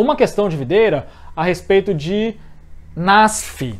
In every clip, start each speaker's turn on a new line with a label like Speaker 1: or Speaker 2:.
Speaker 1: uma questão de videira a respeito de NASF.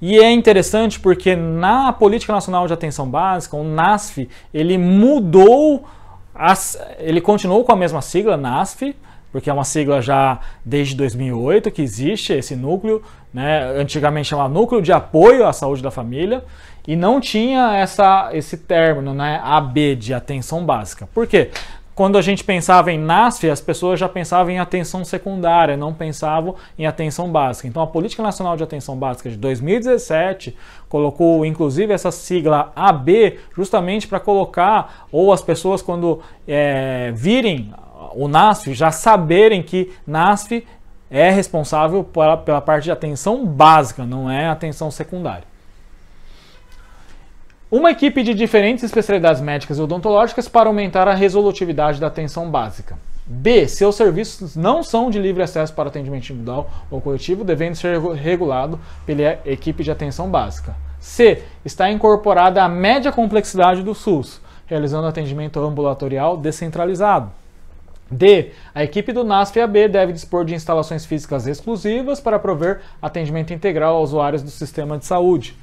Speaker 1: E é interessante porque na Política Nacional de Atenção Básica, o NASF, ele mudou, as, ele continuou com a mesma sigla, NASF, porque é uma sigla já desde 2008 que existe esse núcleo, né? antigamente chamava Núcleo de Apoio à Saúde da Família, e não tinha essa, esse término, né, AB, de atenção básica. Por quê? quando a gente pensava em NASF, as pessoas já pensavam em atenção secundária, não pensavam em atenção básica. Então, a Política Nacional de Atenção Básica de 2017 colocou, inclusive, essa sigla AB justamente para colocar ou as pessoas quando é, virem o NASF já saberem que NASF é responsável pela, pela parte de atenção básica, não é atenção secundária. Uma equipe de diferentes especialidades médicas e odontológicas para aumentar a resolutividade da atenção básica. B. Seus serviços não são de livre acesso para atendimento individual ou coletivo, devendo ser regulado pela equipe de atenção básica. C. Está incorporada a média complexidade do SUS, realizando atendimento ambulatorial descentralizado. D. A equipe do NASF-AB deve dispor de instalações físicas exclusivas para prover atendimento integral aos usuários do sistema de saúde.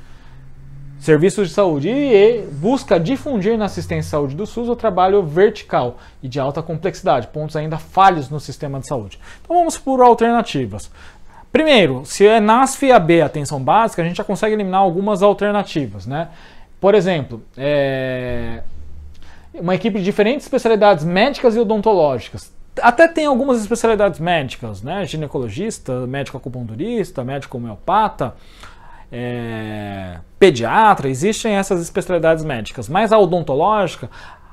Speaker 1: Serviços de saúde e busca difundir na assistência à saúde do SUS o trabalho vertical e de alta complexidade, pontos ainda falhos no sistema de saúde. Então vamos por alternativas. Primeiro, se é NASF e AB atenção básica, a gente já consegue eliminar algumas alternativas, né? Por exemplo, é... uma equipe de diferentes especialidades médicas e odontológicas até tem algumas especialidades médicas, né? Ginecologista, médico acupunturista, médico homeopata, é, pediatra, existem essas especialidades médicas, mas a odontológica,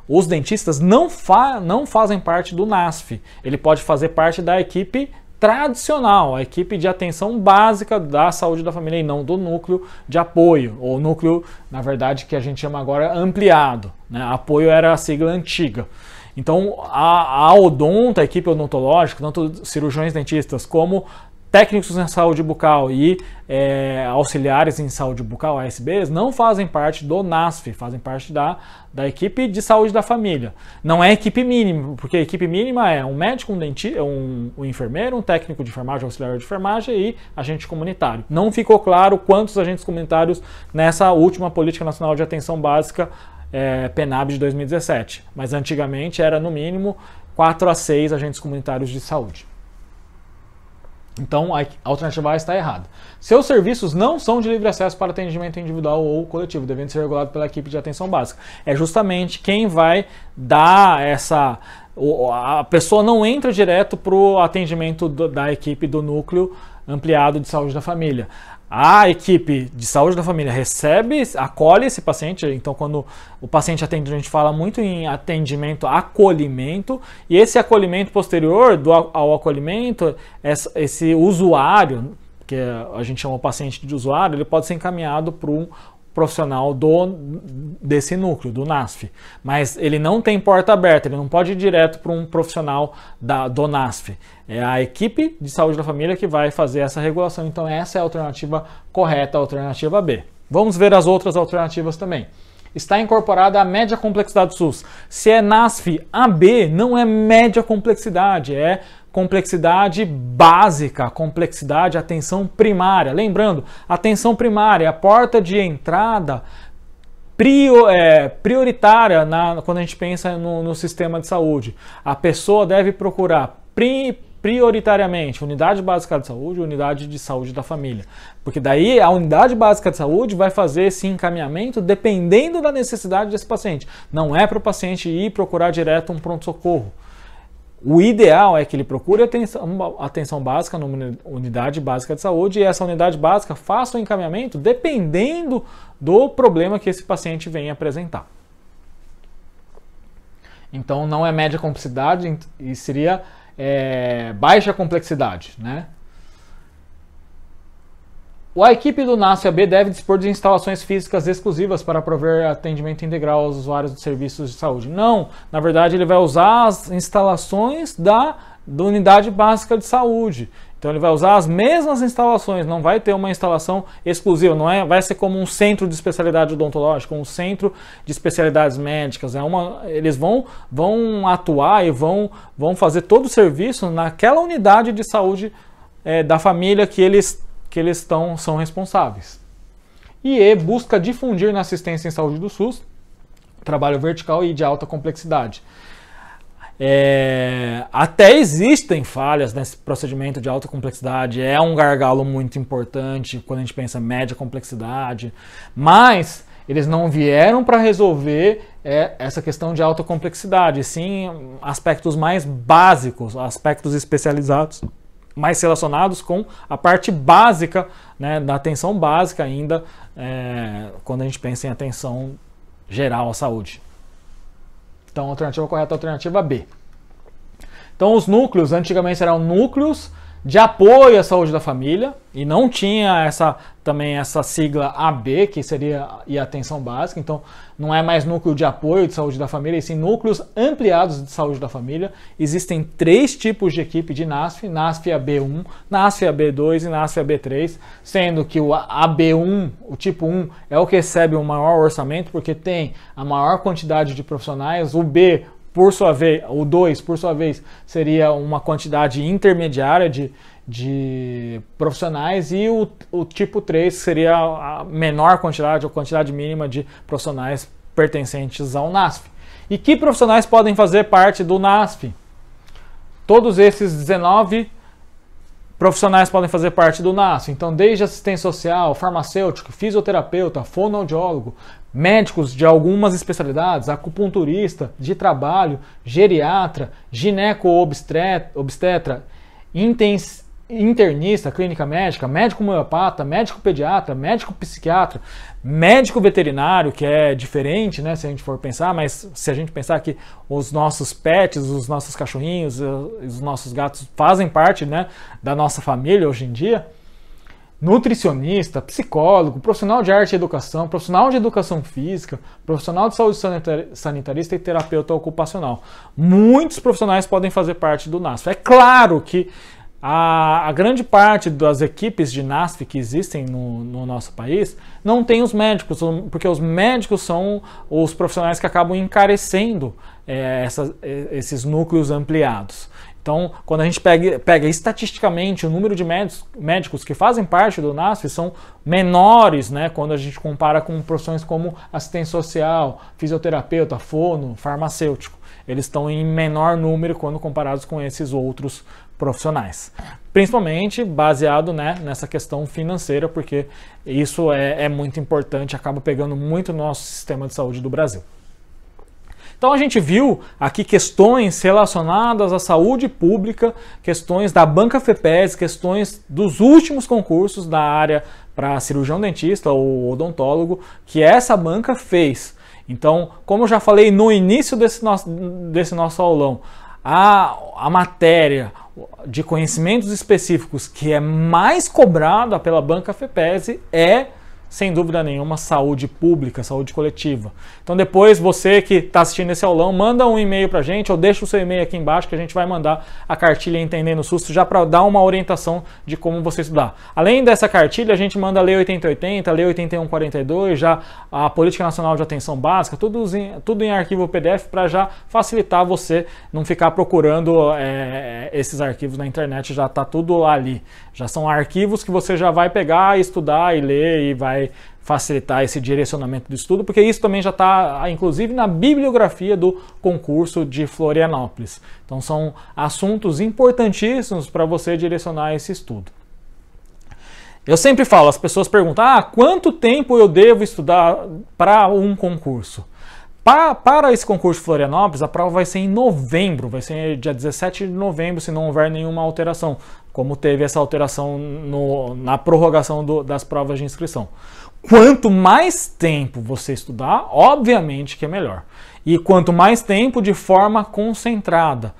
Speaker 1: os dentistas não, fa não fazem parte do NASF. Ele pode fazer parte da equipe tradicional, a equipe de atenção básica da saúde da família e não do núcleo de apoio, ou núcleo, na verdade, que a gente chama agora ampliado. Né? Apoio era a sigla antiga. Então, a, a odonta, a equipe odontológica, tanto cirurgiões dentistas como técnicos em saúde bucal e é, auxiliares em saúde bucal, ASBs, não fazem parte do NASF, fazem parte da, da equipe de saúde da família. Não é equipe mínima, porque a equipe mínima é um médico, um dentista, um, um enfermeiro, um técnico de enfermagem, auxiliar de enfermagem e agente comunitário. Não ficou claro quantos agentes comunitários nessa última Política Nacional de Atenção Básica é, PENAB de 2017, mas antigamente era no mínimo 4 a 6 agentes comunitários de saúde. Então a alternativa A está errada. Seus serviços não são de livre acesso para atendimento individual ou coletivo, devendo ser regulado pela equipe de atenção básica. É justamente quem vai dar essa. A pessoa não entra direto para o atendimento da equipe do núcleo ampliado de saúde da família. A equipe de saúde da família recebe, acolhe esse paciente. Então, quando o paciente atende, a gente fala muito em atendimento, acolhimento. E esse acolhimento posterior do, ao acolhimento, esse usuário, que é, a gente chama o paciente de usuário, ele pode ser encaminhado para um profissional do, desse núcleo, do NASF. Mas ele não tem porta aberta, ele não pode ir direto para um profissional da, do NASF. É a equipe de saúde da família que vai fazer essa regulação. Então, essa é a alternativa correta, a alternativa B. Vamos ver as outras alternativas também. Está incorporada a média complexidade SUS. Se é NASF AB, não é média complexidade, é complexidade básica, complexidade atenção primária. Lembrando, atenção primária, a porta de entrada prior, é, prioritária na, quando a gente pensa no, no sistema de saúde. A pessoa deve procurar pri, prioritariamente unidade básica de saúde, unidade de saúde da família, porque daí a unidade básica de saúde vai fazer esse encaminhamento dependendo da necessidade desse paciente. Não é para o paciente ir procurar direto um pronto socorro. O ideal é que ele procure atenção, atenção básica numa unidade básica de saúde e essa unidade básica faça o encaminhamento dependendo do problema que esse paciente vem apresentar. Então não é média complexidade e seria é, baixa complexidade, né? A equipe do NAS AB deve dispor de instalações físicas exclusivas para prover atendimento integral aos usuários de serviços de saúde. Não, na verdade ele vai usar as instalações da, da unidade básica de saúde. Então ele vai usar as mesmas instalações, não vai ter uma instalação exclusiva, não é, vai ser como um centro de especialidade odontológica, um centro de especialidades médicas. É uma, eles vão, vão atuar e vão, vão fazer todo o serviço naquela unidade de saúde é, da família que eles que eles estão, são responsáveis. E E busca difundir na assistência em saúde do SUS trabalho vertical e de alta complexidade. É, até existem falhas nesse procedimento de alta complexidade, é um gargalo muito importante quando a gente pensa média complexidade, mas eles não vieram para resolver é, essa questão de alta complexidade, sim aspectos mais básicos, aspectos especializados mais relacionados com a parte básica, né, da atenção básica ainda, é, quando a gente pensa em atenção geral à saúde. Então, a alternativa correta é a alternativa B. Então, os núcleos, antigamente eram núcleos de apoio à saúde da família e não tinha essa também essa sigla AB, que seria e atenção básica, então não é mais núcleo de apoio de saúde da família, e sim núcleos ampliados de saúde da família. Existem três tipos de equipe de NASF, NASF AB1, NASF AB2 e NASF AB3, sendo que o AB1, o tipo 1, é o que recebe o maior orçamento porque tem a maior quantidade de profissionais, o B, por sua vez, o 2, por sua vez, seria uma quantidade intermediária de, de profissionais e o, o tipo 3 seria a menor quantidade, ou quantidade mínima de profissionais pertencentes ao NASF. E que profissionais podem fazer parte do NASF? Todos esses 19 profissionais podem fazer parte do NASF. Então, desde assistente social, farmacêutico, fisioterapeuta, fonoaudiólogo, médicos de algumas especialidades, acupunturista, de trabalho, geriatra, gineco-obstetra, internista, clínica médica, médico homeopata, médico pediatra, médico psiquiatra, médico veterinário, que é diferente, né, se a gente for pensar, mas se a gente pensar que os nossos pets, os nossos cachorrinhos, eh, os nossos gatos fazem parte, né, da nossa família hoje em dia, nutricionista, psicólogo, profissional de arte e educação, profissional de educação física, profissional de saúde sanitarista e terapeuta ocupacional. Muitos profissionais podem fazer parte do NASF. É claro que a, a grande parte das equipes de NASF que existem no, no, nosso país não tem os médicos, porque os médicos são os profissionais que acabam encarecendo é, essas, eh, esses núcleos ampliados. Então, quando a gente pega, pega estatisticamente o número de médicos, médicos que fazem parte do NASF são menores, né, quando a gente compara com profissões como assistente social, fisioterapeuta, fono, farmacêutico. Eles estão em menor número quando comparados com esses outros profissionais. Principalmente baseado né, nessa questão financeira, porque isso é, é muito importante, acaba pegando muito o nosso sistema de saúde do Brasil. Então a gente viu aqui questões relacionadas à saúde pública, questões da banca FEPES, questões dos últimos concursos da área para cirurgião dentista ou odontólogo que essa banca fez. Então, como eu já falei no início desse nosso, desse nosso aulão, a, a matéria de conhecimentos específicos que é mais cobrada pela banca FEPES é sem dúvida nenhuma, saúde pública, saúde coletiva. Então depois você que está assistindo esse aulão, manda um e-mail para a gente ou deixa o seu e-mail aqui embaixo que a gente vai mandar a cartilha Entendendo o Susto já para dar uma orientação de como você estudar. Além dessa cartilha, a gente manda a Lei 8080, a Lei 8142, já a Política Nacional de Atenção Básica, tudo em, tudo em arquivo PDF para já facilitar você não ficar procurando é, esses arquivos na internet, já está tudo ali. Já são arquivos que você já vai pegar, estudar e ler e vai facilitar esse direcionamento do estudo, porque isso também já está, ah, inclusive, na bibliografia do concurso de Florianópolis. Então, são assuntos importantíssimos para você direcionar esse estudo. Eu sempre falo, as pessoas perguntam: ah, quanto tempo eu devo estudar para um concurso? Para, para esse concurso de Florianópolis, a prova vai ser em novembro, vai ser dia 17 de novembro, se não houver nenhuma alteração como teve essa alteração no, na prorrogação do, das provas de inscrição. Quanto mais tempo você estudar, obviamente que é melhor. E quanto mais tempo de forma concentrada.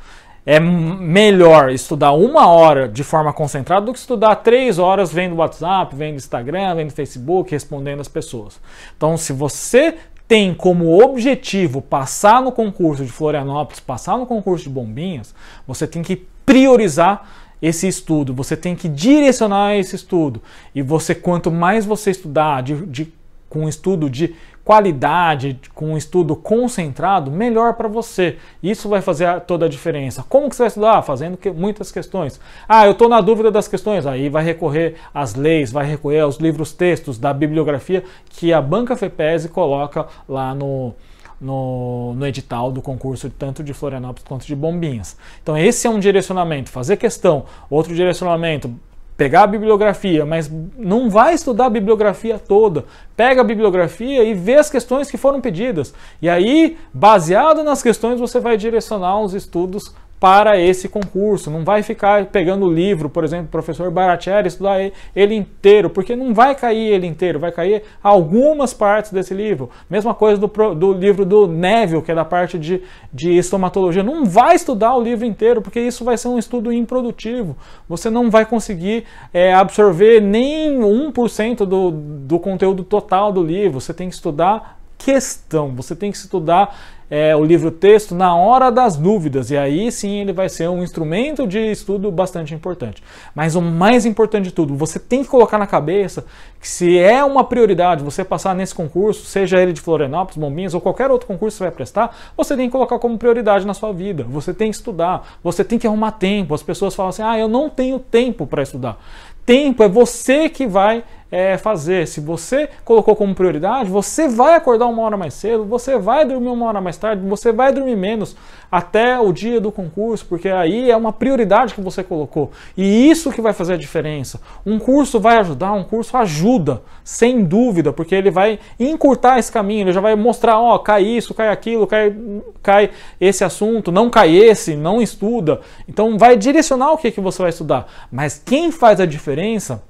Speaker 1: É melhor estudar uma hora de forma concentrada do que estudar três horas vendo WhatsApp, vendo Instagram, vendo Facebook, respondendo as pessoas. Então, se você tem como objetivo passar no concurso de Florianópolis, passar no concurso de Bombinhas, você tem que priorizar esse estudo, você tem que direcionar esse estudo. E você, quanto mais você estudar de, de com um estudo de qualidade, com um estudo concentrado, melhor para você. Isso vai fazer toda a diferença. Como que você vai estudar? Fazendo que, muitas questões. Ah, eu estou na dúvida das questões. Aí vai recorrer às leis, vai recorrer aos livros textos da bibliografia que a banca FEPES coloca lá no, no, no edital do concurso tanto de Florianópolis quanto de Bombinhas. Então esse é um direcionamento, fazer questão. Outro direcionamento, pegar a bibliografia, mas não vai estudar a bibliografia toda. Pega a bibliografia e vê as questões que foram pedidas. E aí, baseado nas questões, você vai direcionar os estudos para esse concurso. Não vai ficar pegando o livro, por exemplo, professor Baratieri, estudar ele inteiro, porque não vai cair ele inteiro, vai cair algumas partes desse livro. Mesma coisa do, do livro do Neville, que é da parte de, de estomatologia. Não vai estudar o livro inteiro, porque isso vai ser um estudo improdutivo. Você não vai conseguir é, absorver nem 1% do, do conteúdo total do livro. Você tem que estudar questão, você tem que estudar é, o livro-texto na hora das dúvidas, e aí sim ele vai ser um instrumento de estudo bastante importante. Mas o mais importante de tudo, você tem que colocar na cabeça que se é uma prioridade você passar nesse concurso, seja ele de Florianópolis, Bombinhas ou qualquer outro concurso que você vai prestar, você tem que colocar como prioridade na sua vida, você tem que estudar, você tem que arrumar tempo. As pessoas falam assim: ah, eu não tenho tempo para estudar. Tempo é você que vai é, fazer. Se você colocou como prioridade, você vai acordar uma hora mais cedo, você vai dormir uma hora mais tarde, você vai dormir menos até o dia do concurso, porque aí é uma prioridade que você colocou. E isso que vai fazer a diferença. Um curso vai ajudar, um curso ajuda, sem dúvida, porque ele vai encurtar esse caminho, ele já vai mostrar, ó, cai isso, cai aquilo, cai, cai esse assunto, não cai esse, não estuda. Então vai direcionar o que, que você vai estudar. Mas quem faz a diferença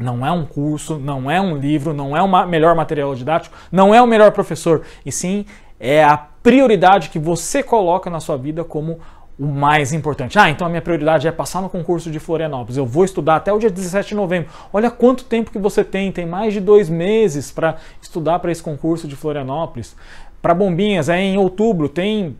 Speaker 1: não é um curso, não é um livro, não é o melhor material didático, não é o melhor professor, e sim é a prioridade que você coloca na sua vida como o mais importante. Ah, então a minha prioridade é passar no concurso de Florianópolis. Eu vou estudar até o dia 17 de novembro. Olha quanto tempo que você tem, tem mais de dois meses para estudar para esse concurso de Florianópolis. Para Bombinhas é em outubro, tem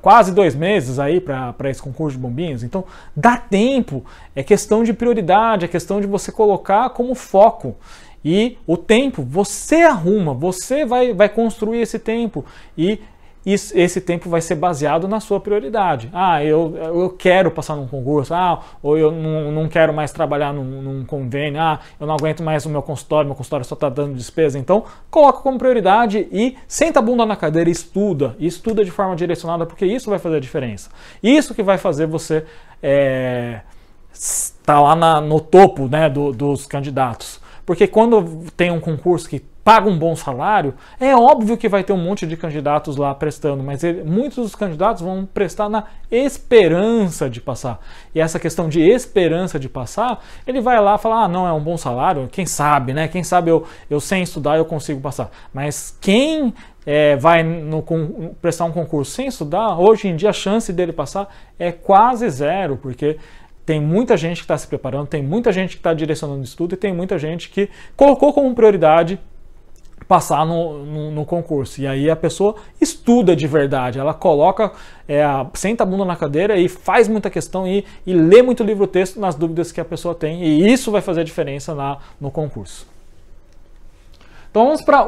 Speaker 1: quase dois meses aí para esse concurso de bombinhos. Então, dá tempo, é questão de prioridade, é questão de você colocar como foco. E o tempo você arruma, você vai, vai construir esse tempo. E isso, esse tempo vai ser baseado na sua prioridade. Ah, eu, eu quero passar num concurso, ah, ou eu não, não quero mais trabalhar num, num, convênio, ah, eu não aguento mais o meu consultório, meu consultório só está dando despesa. Então, coloca como prioridade e senta a bunda na cadeira, estuda, e estuda de forma direcionada, porque isso vai fazer a diferença. Isso que vai fazer você. É, tá lá na, no topo né, do, dos candidatos. Porque quando tem um concurso que paga um bom salário, é óbvio que vai ter um monte de candidatos lá prestando, mas ele, muitos dos candidatos vão prestar na esperança de passar. E essa questão de esperança de passar, ele vai lá falar: ah, não, é um bom salário, quem sabe, né? Quem sabe eu, eu sem estudar eu consigo passar. Mas quem é, vai no, com, prestar um concurso sem estudar, hoje em dia a chance dele passar é quase zero, porque tem muita gente que está se preparando, tem muita gente que está direcionando o estudo e tem muita gente que colocou como prioridade passar no, no, no, concurso. E aí a pessoa estuda de verdade, ela coloca, é, senta a bunda na cadeira e faz muita questão e, e lê muito livro-texto nas dúvidas que a pessoa tem. E isso vai fazer a diferença na, no concurso. Então vamos para